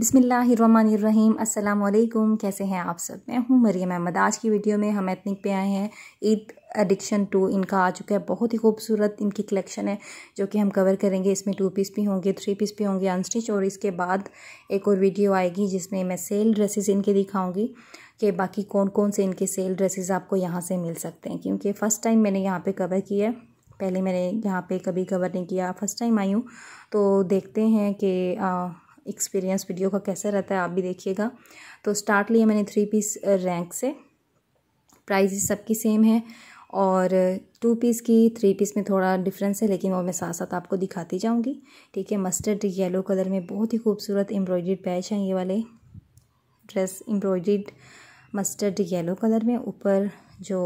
बिसमीम् अल्लाम कैसे हैं आप सब मैं हूँ मरियम अहमद आज की वीडियो में हम एथनिक पे आए हैं ईद एडिक्शन टू इनका आ चुका है बहुत ही खूबसूरत इनकी कलेक्शन है जो कि हम कवर करेंगे इसमें टू पीस भी होंगे थ्री पीस भी होंगे अनस्टिच और इसके बाद एक और वीडियो आएगी जिसमें मैं सेल ड्रेसेस इनके दिखाऊंगी कि बाकी कौन कौन से इनके सेल ड्रेसेस आपको यहाँ से मिल सकते हैं क्योंकि फ़र्स्ट टाइम मैंने यहाँ पर कवर किया है पहले मैंने यहाँ पे कभी कवर नहीं किया फर्स्ट टाइम आई हूँ तो देखते हैं कि एक्सपीरियंस वीडियो का कैसा रहता है आप भी देखिएगा तो स्टार्ट लिया मैंने थ्री पीस रैंक से प्राइस सबकी सेम है और टू uh, पीस की थ्री पीस में थोड़ा डिफरेंस है लेकिन वो मैं साथ साथ आपको दिखाती जाऊंगी ठीक है मस्टर्ड येलो कलर में बहुत ही खूबसूरत एम्ब्रॉयड्रीड पैच हैं ये वाले dress embroidered mustard yellow colour में ऊपर जो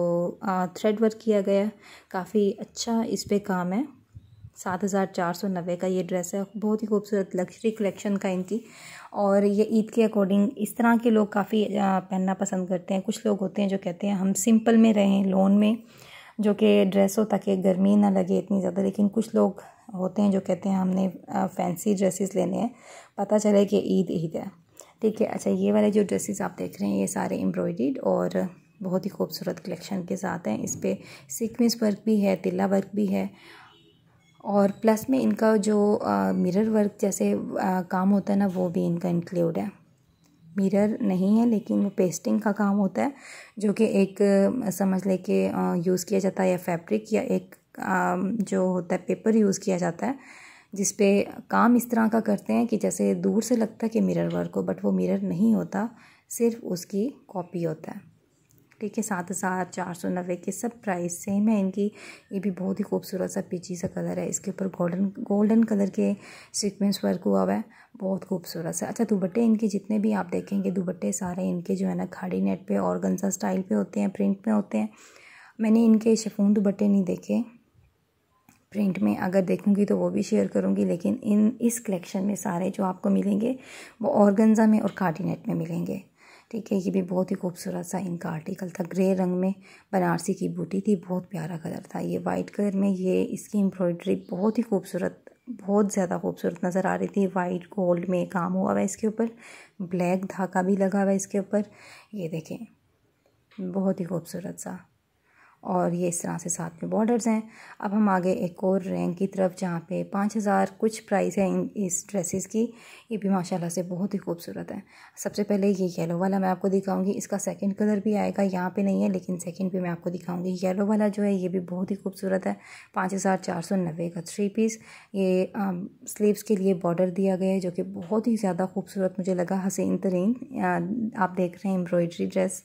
थ्रेड uh, वर्क किया गया काफ़ी अच्छा इस पर काम है सात हज़ार चार सौ नब्बे का ये ड्रेस है बहुत ही खूबसूरत लग्जरी कलेक्शन का इनकी और ये ईद के अकॉर्डिंग इस तरह के लोग काफ़ी पहनना पसंद करते हैं कुछ लोग होते हैं जो कहते हैं हम सिंपल में रहें लोन में जो कि ड्रेस हो ताकि गर्मी ना लगे इतनी ज़्यादा लेकिन कुछ लोग होते हैं जो कहते हैं हमने फैंसी ड्रेसेस लेने हैं पता चले कि ईद ईद है ठीक है अच्छा ये वाले जो ड्रेसेस आप देख रहे हैं ये सारे एम्ब्रॉयड और बहुत ही खूबसूरत कलेक्शन के साथ हैं इस पर सिकमिस वर्क भी है तिल्ला वर्क भी है और प्लस में इनका जो मिरर वर्क जैसे आ, काम होता है ना वो भी इनका इंक्लूड है मिरर नहीं है लेकिन वो पेस्टिंग का काम होता है जो कि एक समझ ले के यूज़ किया जाता है या फैब्रिक या एक आ, जो होता है पेपर यूज़ किया जाता है जिस पे काम इस तरह का करते हैं कि जैसे दूर से लगता है कि मिरर वर्क हो बट वो मिरर नहीं होता सिर्फ उसकी कॉपी होता है ठीक है सात हज़ार चार सौ नब्बे के सब प्राइस सेम है इनकी ये भी बहुत ही खूबसूरत सा पीची सा कलर है इसके ऊपर गोल्डन गोल्डन कलर के सीक्वेंस वर्क हुआ हुआ है बहुत खूबसूरत सा अच्छा दुबट्टे इनके जितने भी आप देखेंगे दुबट्टे सारे इनके जो है ना खाड़ी नेट पर और गंजा स्टाइल पर होते हैं प्रिंट में होते हैं मैंने इनके शफून दुबट्टे नहीं देखे प्रिंट में अगर देखूंगी तो वो भी शेयर करूंगी लेकिन इन इस कलेक्शन में सारे जो आपको मिलेंगे वो ऑर्गेंजा में और कार्डिनेट में मिलेंगे ठीक है ये भी बहुत ही खूबसूरत सा इनका आर्टिकल था ग्रे रंग में बनारसी की बूटी थी बहुत प्यारा कलर था ये वाइट कलर में ये इसकी एम्ब्रॉयडरी बहुत ही खूबसूरत बहुत ज़्यादा खूबसूरत नज़र आ रही थी वाइट गोल्ड में काम हुआ हुआ है इसके ऊपर ब्लैक धागा भी लगा हुआ है इसके ऊपर ये देखें बहुत ही खूबसूरत सा और ये इस तरह से साथ में बॉर्डर्स हैं अब हम आगे एक और रैंक की तरफ जहाँ पे पाँच हज़ार कुछ प्राइस है इन इस ड्रेसेस की ये भी माशाल्लाह से बहुत ही खूबसूरत है सबसे पहले ये येलो वाला मैं आपको दिखाऊंगी इसका सेकंड कलर भी आएगा यहाँ पे नहीं है लेकिन सेकंड भी मैं आपको दिखाऊंगी येलो वाला जो है ये भी बहुत ही खूबसूरत है पाँच हज़ार चार सौ नब्बे का थ्री पीस ये स्लीवस के लिए बॉर्डर दिया गया है जो कि बहुत ही ज़्यादा खूबसूरत मुझे लगा हसीन तरीन आप देख रहे हैं एम्ब्रॉयड्री ड्रेस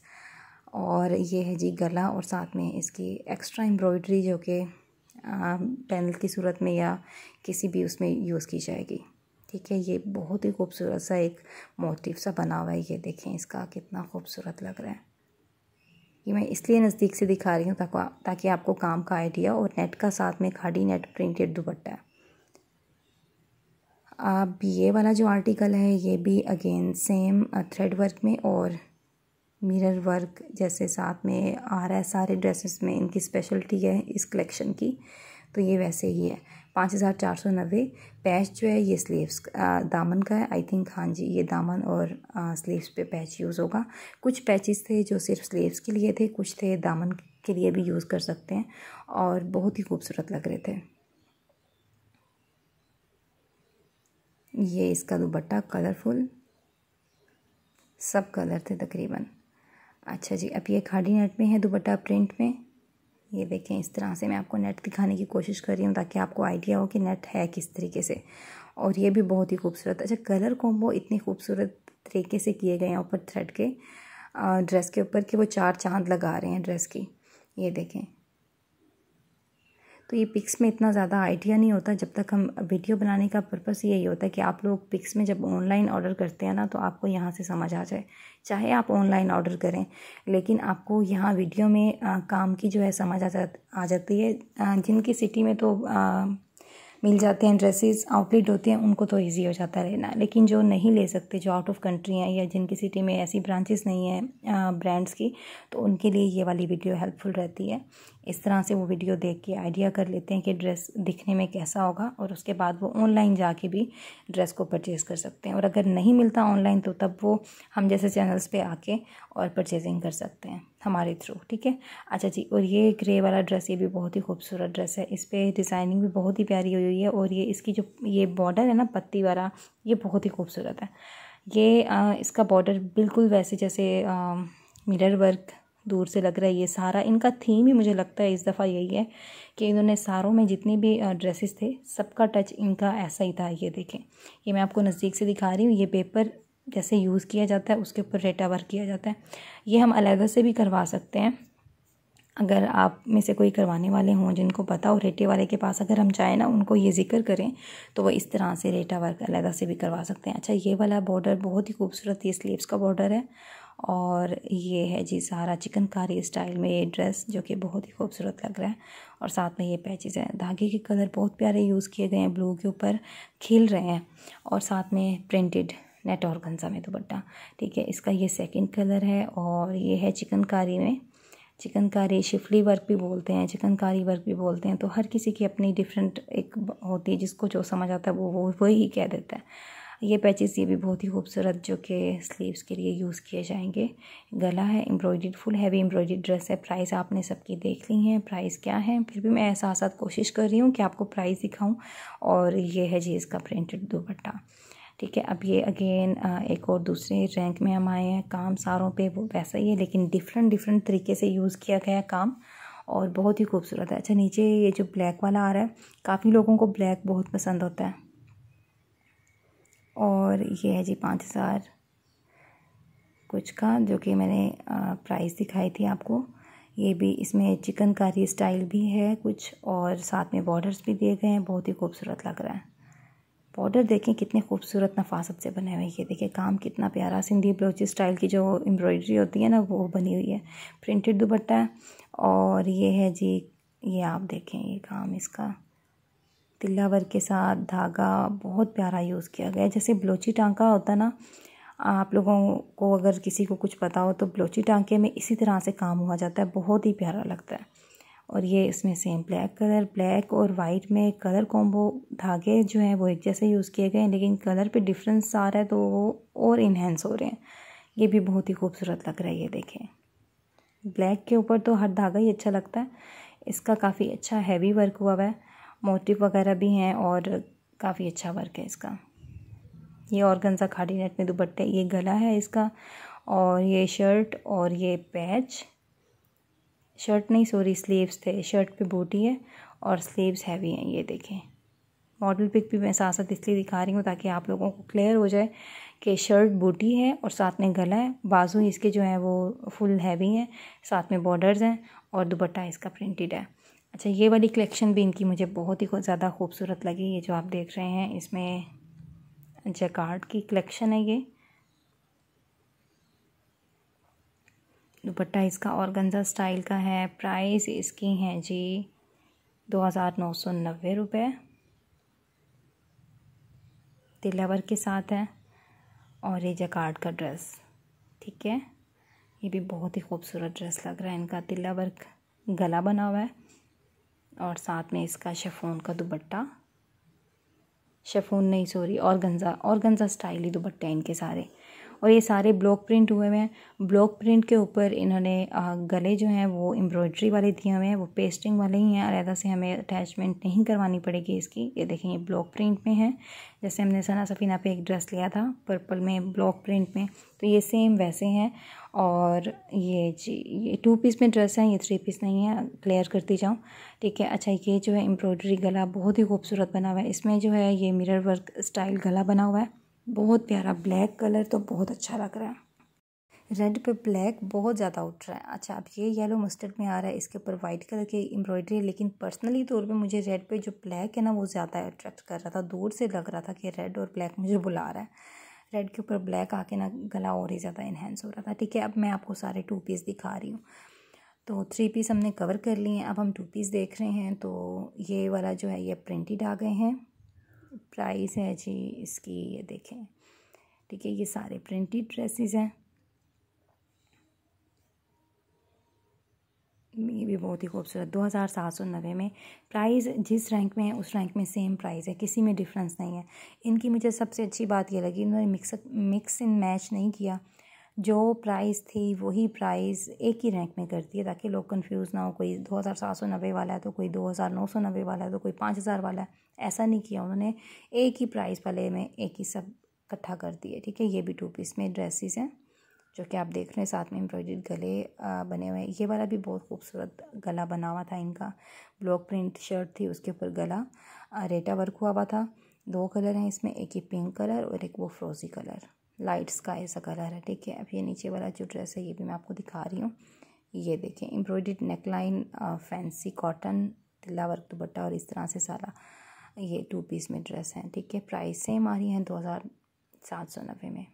और ये है जी गला और साथ में इसकी एक्स्ट्रा एम्ब्रॉयड्री जो कि पैनल की सूरत में या किसी भी उसमें यूज़ की जाएगी ठीक है ये बहुत ही खूबसूरत सा एक मोटिव सा बना हुआ है ये देखें इसका कितना खूबसूरत लग रहा है ये मैं इसलिए नज़दीक से दिखा रही हूँ ताकि आपको काम का आइडिया और नेट का साथ में खाड़ी नेट प्रिंटेड दुपट्टा अब ये वाला जो आर्टिकल है ये भी अगेन सेम थ्रेड वर्क में और मिरर वर्क जैसे साथ में आ रहा है सारे ड्रेसेस में इनकी स्पेशलिटी है इस कलेक्शन की तो ये वैसे ही है पाँच हज़ार चार सौ नब्बे पैच जो है ये स्लीव्स दामन का है आई थिंक हाँ जी ये दामन और स्लीव्स पे पैच यूज़ होगा कुछ पैचेस थे जो सिर्फ स्लीव्स के लिए थे कुछ थे दामन के लिए भी यूज़ कर सकते हैं और बहुत ही खूबसूरत लग रहे थे ये इसका दुपट्टा कलरफुल सब कलर थे तकरीबन अच्छा जी अब ये खाड़ी नेट में है दुपट्टा प्रिंट में ये देखें इस तरह से मैं आपको नेट दिखाने की कोशिश कर रही हूँ ताकि आपको आइडिया हो कि नेट है किस तरीके से और ये भी बहुत ही खूबसूरत अच्छा कलर कॉम्बो इतने खूबसूरत तरीके से किए गए हैं ऊपर थ्रेड के ड्रेस के ऊपर कि वो चार चांद लगा रहे हैं ड्रेस की ये देखें तो ये पिक्स में इतना ज़्यादा आइडिया नहीं होता जब तक हम वीडियो बनाने का पर्पस यही होता है कि आप लोग पिक्स में जब ऑनलाइन ऑर्डर करते हैं ना तो आपको यहाँ से समझ आ जाए चाहे आप ऑनलाइन ऑर्डर करें लेकिन आपको यहाँ वीडियो में आ, काम की जो है समझ आ जा आ जाती है जिनकी सिटी में तो आ, मिल जाते हैं ड्रेसेस आउटलेट होते हैं उनको तो ईजी हो जाता है लेना लेकिन जो नहीं ले सकते जो आउट ऑफ कंट्री हैं या जिनकी सिटी में ऐसी ब्रांचेस नहीं है ब्रांड्स की तो उनके लिए ये वाली वीडियो हेल्पफुल रहती है इस तरह से वो वीडियो देख के आइडिया कर लेते हैं कि ड्रेस दिखने में कैसा होगा और उसके बाद वो ऑनलाइन जाके भी ड्रेस को परचेज़ कर सकते हैं और अगर नहीं मिलता ऑनलाइन तो तब वो हम जैसे चैनल्स पे आके और परचेजिंग कर सकते हैं हमारे थ्रू ठीक है अच्छा जी और ये ग्रे वाला ड्रेस ये भी बहुत ही खूबसूरत ड्रेस है इस पर डिज़ाइनिंग भी बहुत ही प्यारी हुई है और ये इसकी जो ये बॉर्डर है ना पत्ती वाला ये बहुत ही खूबसूरत है ये आ, इसका बॉर्डर बिल्कुल वैसे जैसे मिरर वर्क दूर से लग रहा है ये सारा इनका थीम ही मुझे लगता है इस दफ़ा यही है कि इन्होंने सारों में जितने भी ड्रेसेस थे सबका टच इनका ऐसा ही था ये देखें ये मैं आपको नज़दीक से दिखा रही हूँ ये पेपर जैसे यूज़ किया जाता है उसके ऊपर रेटा वर्क किया जाता है ये हम अलग से भी करवा सकते हैं अगर आप में से कोई करवाने वाले हों जिनको पता हो रेटे वाले के पास अगर हम चाहें ना उनको ये जिक्र करें तो वो इस तरह से रेटा वर्क अलहदा से भी करवा सकते हैं अच्छा ये वाला बॉर्डर बहुत ही खूबसूरत ये स्लीव्स का बॉर्डर है और ये है जी सारा चिकनकारी स्टाइल में ये ड्रेस जो कि बहुत ही खूबसूरत लग रहा है और साथ में ये पैचेज हैं धागे के कलर बहुत प्यारे यूज़ किए गए हैं ब्लू के ऊपर खिल रहे हैं और साथ में प्रिंटेड नेट और गंजा में दुपट्टा ठीक है इसका ये सेकंड कलर है और ये है चिकनकारी में चिकनकारी शिफली वर्क भी बोलते हैं चिकनकारी वर्क भी बोलते हैं तो हर किसी की अपनी डिफरेंट एक होती है जिसको जो समझ आता है वो वो वही कह देता है ये पैचेस ये भी बहुत ही खूबसूरत जो कि स्लीव्स के लिए यूज़ किए जाएंगे गला है embroidered full heavy embroidered dress है प्राइस आपने सबकी देख ली है प्राइस क्या है फिर भी मैं साथ कोशिश कर रही हूँ कि आपको प्राइस दिखाऊँ और ये है जी इसका प्रिंटेड दुपट्टा ठीक है अब ये अगेन एक और दूसरे रैंक में हम आए हैं काम सारों पे वो वैसा ही है लेकिन डिफरेंट डिफरेंट तरीके से यूज़ किया गया काम और बहुत ही खूबसूरत है अच्छा नीचे ये जो ब्लैक वाला आ रहा है काफ़ी लोगों को ब्लैक बहुत पसंद होता है और ये है जी पाँच हज़ार कुछ का जो कि मैंने प्राइस दिखाई थी आपको ये भी इसमें चिकनकारी स्टाइल भी है कुछ और साथ में बॉर्डर्स भी दिए गए हैं बहुत ही खूबसूरत लग रहा है बॉर्डर देखें कितने खूबसूरत नफासत से बने हुए ये देखिए काम कितना प्यारा सिंधी ब्लोची स्टाइल की जो एम्ब्रॉयडरी होती है ना वो बनी हुई है प्रिंटेड दुपट्टा है और ये है जी ये आप देखें ये काम इसका तिल्ला वर्क के साथ धागा बहुत प्यारा यूज़ किया गया है जैसे ब्लोची टांका होता ना आप लोगों को अगर किसी को कुछ पता हो तो ब्लोची टांके में इसी तरह से काम हुआ जाता है बहुत ही प्यारा लगता है और ये इसमें सेम ब्लैक कलर ब्लैक और वाइट में कलर कॉम्बो धागे जो हैं वो एक जैसे यूज़ किए गए हैं लेकिन कलर पे डिफरेंस आ रहा है तो वो और इन्हेंस हो रहे हैं ये भी बहुत ही खूबसूरत लग रहा है ये देखें ब्लैक के ऊपर तो हर धागा ही अच्छा लगता है इसका काफ़ी अच्छा हैवी वर्क हुआ हुआ है मोटिव वगैरह भी हैं और काफ़ी अच्छा वर्क है इसका ये ऑर्गनजा खाड़ी नेट में दुपट्टे ये गला है इसका और ये शर्ट और ये पैच शर्ट नहीं सॉरी स्लीव्स थे शर्ट पे बूटी है और स्लीव्स हैवी हैं ये देखें मॉडल पिक भी मैं साथ साथ इसलिए दिखा रही हूँ ताकि आप लोगों को क्लियर हो जाए कि शर्ट बूटी है और साथ में गला है बाजू इसके जो है वो फुल हैवी हैं साथ में बॉर्डर्स हैं और दुपट्टा इसका प्रिंटेड है अच्छा ये वाली कलेक्शन भी इनकी मुझे बहुत ही ज़्यादा खूबसूरत लगी ये जो आप देख रहे हैं इसमें जकार्ड की कलेक्शन है ये दुपट्टा इसका और स्टाइल का है प्राइस इसकी है जी दो हज़ार नौ सौ नब्बे रुपये तिलावर के साथ है और ये जकार्ड का ड्रेस ठीक है ये भी बहुत ही खूबसूरत ड्रेस लग रहा है इनका तिल्ला वर्क गला बना हुआ है और साथ में इसका शेफोन का दुपट्टा शेफोन नहीं सॉरी और गंजा और गंजा स्टाइल ही दुपट्टे हैं इनके सारे और ये सारे ब्लॉक प्रिंट हुए हुए हैं ब्लॉक प्रिंट के ऊपर इन्होंने गले जो हैं वो एम्ब्रॉयड्री वाले दिए हुए हैं वो पेस्टिंग वाले ही हैं अलहदा से हमें अटैचमेंट नहीं करवानी पड़ेगी इसकी ये देखें ये ब्लॉक प्रिंट में है जैसे हमने सना सफ़ीना पे एक ड्रेस लिया था पर्पल में ब्लॉक प्रिंट में तो ये सेम वैसे हैं और ये जी ये टू पीस में ड्रेस है ये थ्री पीस नहीं है क्लियर करती जाऊँ ठीक है अच्छा ये जो है एम्ब्रॉयडरी गला बहुत ही खूबसूरत बना हुआ है इसमें जो है ये मिरर वर्क स्टाइल गला बना हुआ है बहुत प्यारा ब्लैक कलर तो बहुत अच्छा लग रहा है रेड पे ब्लैक बहुत ज़्यादा उठ रहा है अच्छा अब ये येलो मस्टर्ड में आ रहा है इसके ऊपर वाइट कलर की एम्ब्रॉयडरी है लेकिन पर्सनली तौर पे मुझे रेड पे जो ब्लैक है ना वो ज़्यादा अट्रैक्ट कर रहा था दूर से लग रहा था कि रेड और ब्लैक मुझे बुला रहा है रेड के ऊपर ब्लैक आके ना गला और ही ज़्यादा इन्हेंस हो रहा था ठीक है अब मैं आपको सारे टू पीस दिखा रही हूँ तो थ्री पीस हमने कवर कर लिए हैं अब हम टू पीस देख रहे हैं तो ये वाला जो है ये प्रिंटेड आ गए हैं प्राइस है जी इसकी ये देखें ठीक है ये सारे प्रिंटेड ड्रेसेस हैं ये भी बहुत ही खूबसूरत दो हज़ार सात सौ नब्बे में प्राइस जिस रैंक में है उस रैंक में सेम प्राइस है किसी में डिफरेंस नहीं है इनकी मुझे सबसे अच्छी बात यह लगी इन्होंने मिक्स मिक्स इन मैच नहीं किया जो प्राइस थी वही प्राइस एक ही रैंक में करती है ताकि लोग कंफ्यूज ना हो कोई दो हज़ार सात सौ नब्बे वाला है तो कोई दो हज़ार नौ सौ नब्बे वाला है तो कोई पाँच हज़ार वाला है ऐसा नहीं किया उन्होंने एक ही प्राइस वाले में एक ही सब इकट्ठा कर दिए ठीक है ये भी टू पीस में ड्रेसिस हैं जो कि आप देख रहे हैं साथ में एम्ब्रॉयडरी गले बने हुए हैं ये वाला भी बहुत खूबसूरत गला बना हुआ था इनका ब्लॉक प्रिंट शर्ट थी उसके ऊपर गला रेटा वर्क हुआ हुआ था दो कलर हैं इसमें एक ही पिंक कलर और एक वो फ्रोजी कलर लाइट स्काई ऐसा कलर है ठीक है अब ये नीचे वाला जो ड्रेस है ये भी मैं आपको दिखा रही हूँ ये देखें एम्ब्रॉयड नेकलाइन फैंसी कॉटन तिल्ला वर्क दुपट्टा और इस तरह से सारा ये टू पीस में ड्रेस है ठीक है प्राइस सेम आ रही है दो हज़ार सात सौ नब्बे में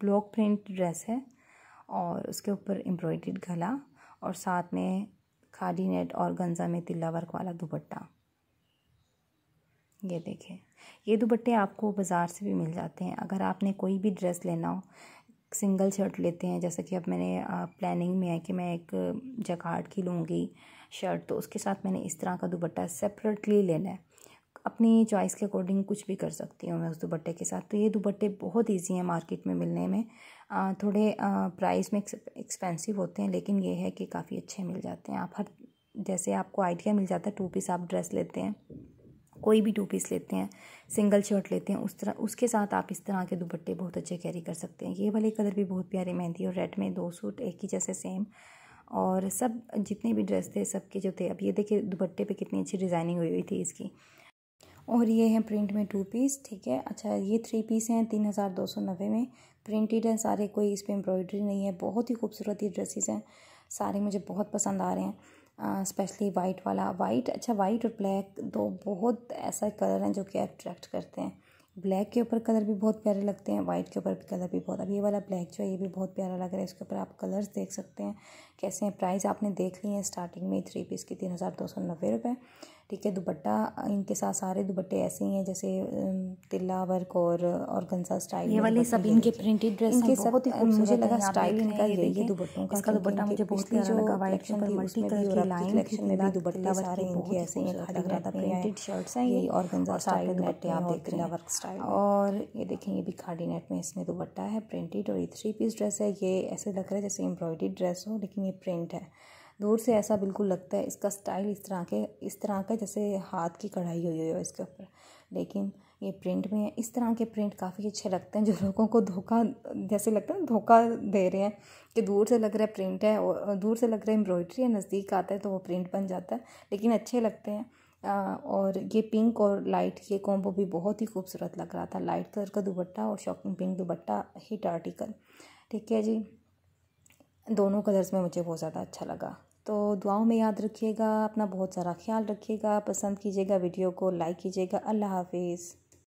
ब्लॉक प्रिंट ड्रेस है और उसके ऊपर एम्ब्रॉयड गला और साथ में खादी नेट और गंजा में तिल्ला वर्क वाला दुपट्टा ये देखिए ये दुपट्टे आपको बाज़ार से भी मिल जाते हैं अगर आपने कोई भी ड्रेस लेना हो सिंगल शर्ट लेते हैं जैसे कि अब मैंने प्लानिंग में है कि मैं एक जकार्ड की लूँगी शर्ट तो उसके साथ मैंने इस तरह का दुपट्टा सेपरेटली लेना है अपनी चॉइस के अकॉर्डिंग कुछ भी कर सकती हूँ मैं उस दुपट्टे के साथ तो ये दुपट्टे बहुत ईजी हैं मार्केट में मिलने में आ, थोड़े आ, प्राइस में एक्सपेंसिव होते हैं लेकिन ये है कि काफ़ी अच्छे मिल जाते हैं आप हर जैसे आपको आइडिया मिल जाता है टू पीस आप ड्रेस लेते हैं कोई भी टू पीस लेते हैं सिंगल शर्ट लेते हैं उस तरह उसके साथ आप इस तरह के दुपट्टे बहुत अच्छे कैरी कर सकते हैं ये वाले कलर भी बहुत प्यारे मेहंदी और रेड में दो सूट एक ही जैसे सेम और सब जितने भी ड्रेस थे सबके जो थे अब ये देखिए दुपट्टे पे कितनी अच्छी डिज़ाइनिंग हुई हुई थी इसकी और ये है प्रिंट में टू पीस ठीक है अच्छा ये थ्री पीस हैं तीन हज़ार दो सौ नब्बे में प्रिंटेड हैं सारे कोई इस पर एम्ब्रॉयडरी नहीं है बहुत ही खूबसूरत ये ड्रेसेस हैं सारे मुझे बहुत पसंद आ रहे हैं स्पेशली वाइट वाला वाइट अच्छा वाइट और ब्लैक दो बहुत ऐसा कलर हैं जो कि अट्रैक्ट करते हैं ब्लैक के ऊपर कलर भी बहुत प्यारे लगते हैं वाइट के ऊपर भी कलर भी बहुत अब ये वाला ब्लैक जो है ये भी बहुत प्यारा लग रहा है इसके ऊपर आप कलर्स देख सकते हैं कैसे हैं प्राइस आपने देख ली है स्टार्टिंग में थ्री पीस की तीन हज़ार दो सौ नब्बे रुपये ठीक है दुपट्टा इनके साथ सारे दुपट्टे ऐसे ही हैं जैसे तिल्ला वर्क और और गंसा स्टाइल ये वाले सब इनके प्रिंटेड ड्रेस इनके सब बहुत ही मुझे लगा स्टाइल इनका ये है दुपट्टों का इसका दुपट्टा मुझे बहुत ही जो कलेक्शन पर मल्टी कलर की लाइन कलेक्शन में भी दुपट्टा सारे इनके ऐसे ही रहा था प्रिंटेड शर्ट्स हैं ये और गंसा स्टाइल के दुपट्टे आप देख रहे हैं वर्क स्टाइल और ये देखें ये भी खाड़ी नेट में इसमें दुपट्टा है प्रिंटेड और ये थ्री पीस ड्रेस है ये ऐसे लग रहा है जैसे एम्ब्रॉयडरी ड्रेस हो लेकिन ये प्रिंट है दूर से ऐसा बिल्कुल लगता है इसका स्टाइल इस तरह के इस तरह का जैसे हाथ की कढ़ाई हुई हो इसके ऊपर लेकिन ये प्रिंट में इस तरह के प्रिंट काफ़ी अच्छे लगते हैं जो लोगों को धोखा जैसे लगता है ना धोखा दे रहे हैं कि दूर से लग रहा है प्रिंट है और दूर से लग रहा है एम्ब्रॉयडरी है नज़दीक आता है तो वो प्रिंट बन जाता है लेकिन अच्छे लगते हैं और ये पिंक और लाइट ये कॉम्बो भी बहुत ही खूबसूरत लग रहा था लाइट कलर का दुपट्टा और शॉकिंग पिंक दुपट्टा हिट आर्टिकल ठीक है जी दोनों कलर्स में मुझे बहुत ज़्यादा अच्छा लगा तो दुआओं में याद रखिएगा अपना बहुत सारा ख्याल रखिएगा पसंद कीजिएगा वीडियो को लाइक कीजिएगा अल्लाह हाफिज़